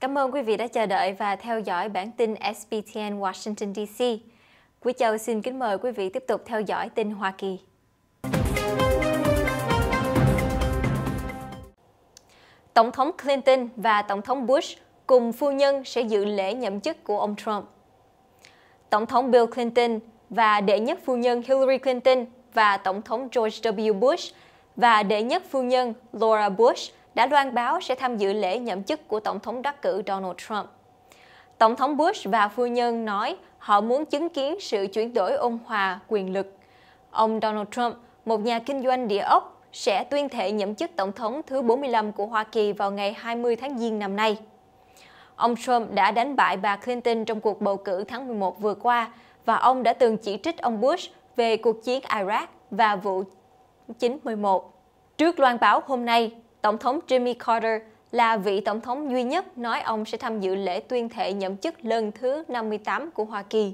Cảm ơn quý vị đã chờ đợi và theo dõi bản tin SBTN Washington DC. Quý Châu xin kính mời quý vị tiếp tục theo dõi tin Hoa Kỳ. Tổng thống Clinton và Tổng thống Bush cùng phu nhân sẽ dự lễ nhậm chức của ông Trump. Tổng thống Bill Clinton và đệ nhất phu nhân Hillary Clinton và Tổng thống George W. Bush và đệ nhất phu nhân Laura Bush đã loan báo sẽ tham dự lễ nhậm chức của Tổng thống đắc cử Donald Trump. Tổng thống Bush và phu nhân nói họ muốn chứng kiến sự chuyển đổi ôn hòa quyền lực. Ông Donald Trump, một nhà kinh doanh địa ốc, sẽ tuyên thệ nhậm chức Tổng thống thứ 45 của Hoa Kỳ vào ngày 20 tháng Giêng năm nay. Ông Trump đã đánh bại bà Clinton trong cuộc bầu cử tháng 11 vừa qua và ông đã từng chỉ trích ông Bush về cuộc chiến Iraq và vụ 91. Trước loan báo hôm nay, Tổng thống Jimmy Carter là vị tổng thống duy nhất nói ông sẽ tham dự lễ tuyên thệ nhậm chức lần thứ 58 của Hoa Kỳ.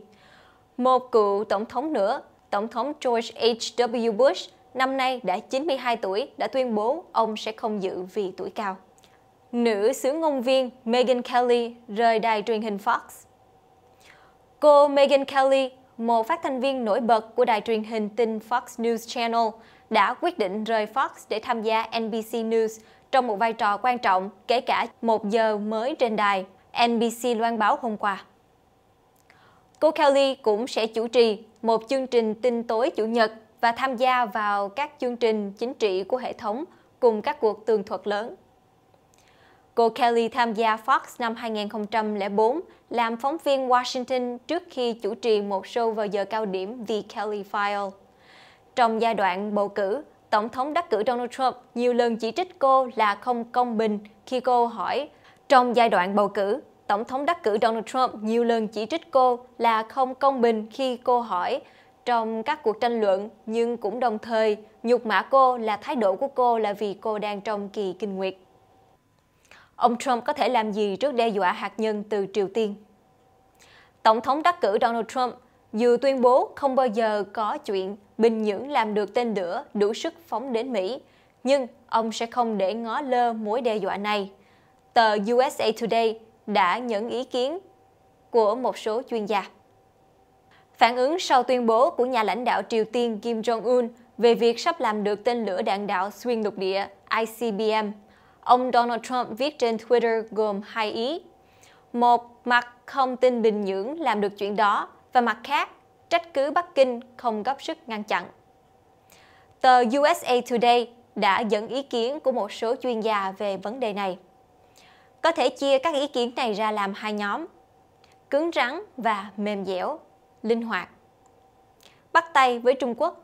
Một cựu tổng thống nữa, Tổng thống George H.W. Bush, năm nay đã 92 tuổi, đã tuyên bố ông sẽ không dự vì tuổi cao. Nữ sướng ngôn viên Megyn Kelly rời đài truyền hình Fox Cô Megyn Kelly, một phát thanh viên nổi bật của đài truyền hình tin Fox News Channel, đã quyết định rời Fox để tham gia NBC News trong một vai trò quan trọng kể cả một giờ mới trên đài, NBC loan báo hôm qua. Cô Kelly cũng sẽ chủ trì một chương trình tin tối Chủ nhật và tham gia vào các chương trình chính trị của hệ thống cùng các cuộc tường thuật lớn. Cô Kelly tham gia Fox năm 2004 làm phóng viên Washington trước khi chủ trì một show vào giờ cao điểm The Kelly File. Trong giai đoạn bầu cử, Tổng thống đắc cử Donald Trump nhiều lần chỉ trích cô là không công bình khi cô hỏi Trong giai đoạn bầu cử, Tổng thống đắc cử Donald Trump nhiều lần chỉ trích cô là không công bình khi cô hỏi trong các cuộc tranh luận nhưng cũng đồng thời nhục mạ cô là thái độ của cô là vì cô đang trong kỳ kinh nguyệt. Ông Trump có thể làm gì trước đe dọa hạt nhân từ Triều Tiên? Tổng thống đắc cử Donald Trump dù tuyên bố không bao giờ có chuyện Bình Nhưỡng làm được tên lửa đủ sức phóng đến Mỹ, nhưng ông sẽ không để ngó lơ mối đe dọa này. Tờ USA Today đã nhận ý kiến của một số chuyên gia. Phản ứng sau tuyên bố của nhà lãnh đạo Triều Tiên Kim Jong-un về việc sắp làm được tên lửa đạn đạo xuyên lục địa ICBM, ông Donald Trump viết trên Twitter gồm hai ý. Một, mặt không tin Bình Nhưỡng làm được chuyện đó, và mặt khác trách cứ Bắc Kinh không góp sức ngăn chặn. Tờ USA Today đã dẫn ý kiến của một số chuyên gia về vấn đề này. Có thể chia các ý kiến này ra làm hai nhóm, cứng rắn và mềm dẻo, linh hoạt. Bắt tay với Trung Quốc,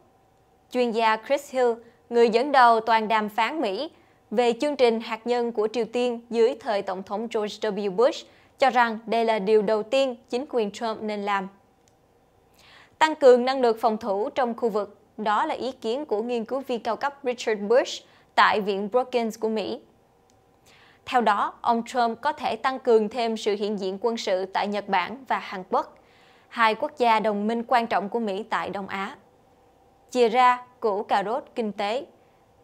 chuyên gia Chris Hill, người dẫn đầu toàn đàm phán Mỹ về chương trình hạt nhân của Triều Tiên dưới thời Tổng thống George W. Bush, cho rằng đây là điều đầu tiên chính quyền Trump nên làm tăng cường năng lực phòng thủ trong khu vực. Đó là ý kiến của nghiên cứu viên cao cấp Richard Bush tại Viện Brookings của Mỹ. Theo đó, ông Trump có thể tăng cường thêm sự hiện diện quân sự tại Nhật Bản và Hàn Quốc, hai quốc gia đồng minh quan trọng của Mỹ tại Đông Á. Chia ra, củ cà rốt kinh tế.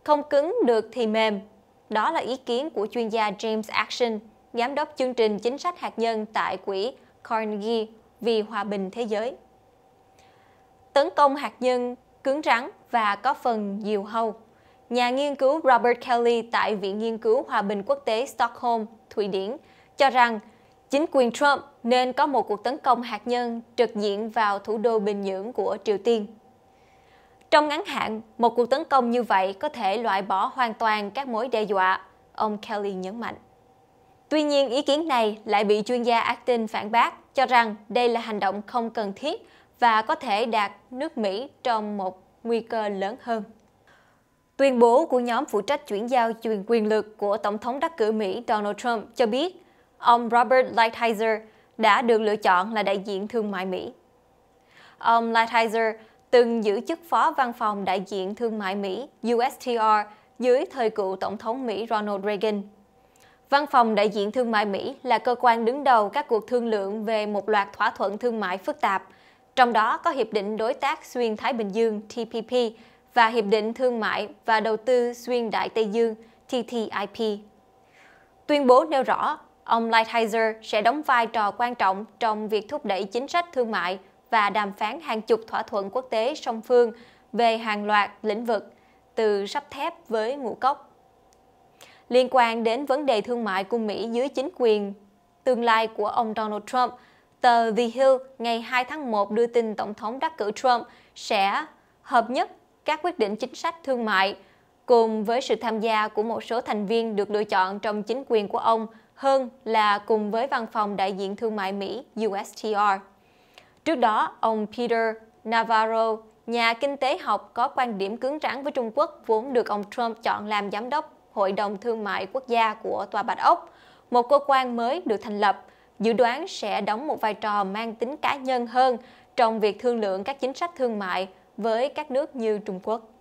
Không cứng được thì mềm. Đó là ý kiến của chuyên gia James Action, giám đốc chương trình chính sách hạt nhân tại quỹ Carnegie vì hòa bình thế giới tấn công hạt nhân cứng rắn và có phần diều hâu. Nhà nghiên cứu Robert Kelly tại Viện Nghiên cứu Hòa bình Quốc tế Stockholm, Thụy Điển, cho rằng chính quyền Trump nên có một cuộc tấn công hạt nhân trực diện vào thủ đô Bình Nhưỡng của Triều Tiên. Trong ngắn hạn, một cuộc tấn công như vậy có thể loại bỏ hoàn toàn các mối đe dọa, ông Kelly nhấn mạnh. Tuy nhiên, ý kiến này lại bị chuyên gia Acton phản bác, cho rằng đây là hành động không cần thiết và có thể đạt nước Mỹ trong một nguy cơ lớn hơn. Tuyên bố của nhóm phụ trách chuyển giao truyền quyền lực của Tổng thống đắc cử Mỹ Donald Trump cho biết ông Robert Lighthizer đã được lựa chọn là đại diện thương mại Mỹ. Ông Lighthizer từng giữ chức phó văn phòng đại diện thương mại Mỹ USTR dưới thời cựu Tổng thống Mỹ Ronald Reagan. Văn phòng đại diện thương mại Mỹ là cơ quan đứng đầu các cuộc thương lượng về một loạt thỏa thuận thương mại phức tạp trong đó có Hiệp định Đối tác Xuyên Thái Bình Dương TPP và Hiệp định Thương mại và Đầu tư Xuyên Đại Tây Dương TTIP. Tuyên bố nêu rõ, ông Lighthizer sẽ đóng vai trò quan trọng trong việc thúc đẩy chính sách thương mại và đàm phán hàng chục thỏa thuận quốc tế song phương về hàng loạt lĩnh vực, từ sắt thép với ngũ cốc. Liên quan đến vấn đề thương mại của Mỹ dưới chính quyền tương lai của ông Donald Trump – Tờ The Hill ngày 2 tháng 1 đưa tin Tổng thống đắc cử Trump sẽ hợp nhất các quyết định chính sách thương mại cùng với sự tham gia của một số thành viên được lựa chọn trong chính quyền của ông hơn là cùng với văn phòng đại diện thương mại Mỹ USTR. Trước đó, ông Peter Navarro, nhà kinh tế học có quan điểm cứng rắn với Trung Quốc vốn được ông Trump chọn làm giám đốc Hội đồng Thương mại Quốc gia của Tòa Bạch Ốc, một cơ quan mới được thành lập – dự đoán sẽ đóng một vai trò mang tính cá nhân hơn trong việc thương lượng các chính sách thương mại với các nước như Trung Quốc.